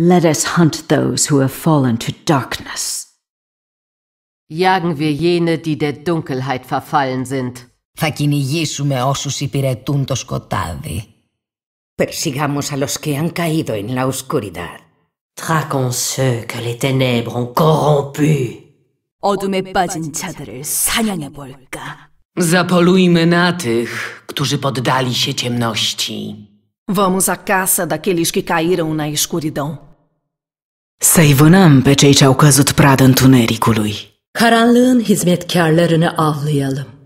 Let us hunt those who have fallen to darkness. Jagen wir jene, die der Dunkelheit verfallen sind. Θα κυνηγήσουμε όσους υπηρετούν το σκοτάδι. Persigamos a los que han caído en la oscuridad. Traquons ceux que les ténèbres ont corrompus. 어둠에 빠진 자들을 사냥해 볼까? Zapolujmy na tych, którzy poddali się ciemności. Vamos à caça daqueles que caíram na escuridão. Să-i vânăm pe cei ce au căzut pradă întunericului. Karanlığın hizmetkarlarını avlayalım.